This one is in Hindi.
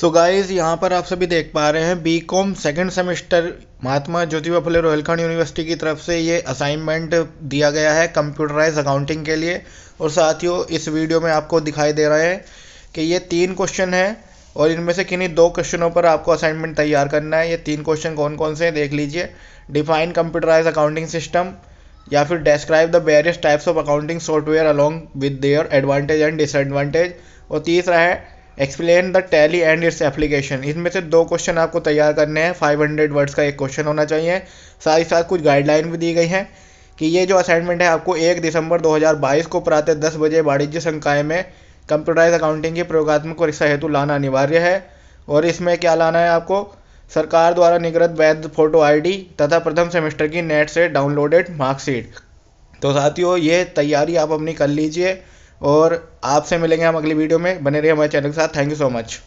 सो गाइस यहाँ पर आप सभी देख पा रहे हैं B Com second semester Mahatma Jyotiba Phule Rohilkhand university की तरफ से ये असाइनमेंट दिया गया है कंप्यूटराइज अकाउंटिंग के लिए और साथियों इस वीडियो में आपको दिखाई दे रहा है कि ये तीन क्वेश्चन है और इनमें से किन्हीं दो क्वेश्चनों पर आपको असाइनमेंट तैयार करना है ये तीन क्वेश्चन कौन कौन से हैं देख लीजिए डिफाइन कंप्यूटराइज अकाउंटिंग सिस्टम या फिर describe the various types of accounting software along with their advantage and disadvantage और तीसरा है explain the Tally and its application इसमें से दो क्वेश्चन आपको तैयार करने हैं 500 वर्ड्स का एक क्वेश्चन होना चाहिए साथ ही साथ कुछ गाइडलाइन भी दी गई हैं कि ये जो असाइनमेंट है आपको एक दिसंबर 2022 को प्रातः दस बजे वाणिज्य संकाय में कंप्यूटराइज अकाउंटिंग की प्रयोगात्मक परीक्षा हेतु लाना अनिवार्य है और इसमें क्या लाना है आपको सरकार द्वारा निगृत वैध फोटो आईडी तथा प्रथम सेमेस्टर की नेट से डाउनलोडेड मार्कशीट तो साथियों ये तैयारी आप अपनी कर लीजिए और आपसे मिलेंगे हम अगली वीडियो में बने रहिए हमारे चैनल के साथ थैंक यू सो मच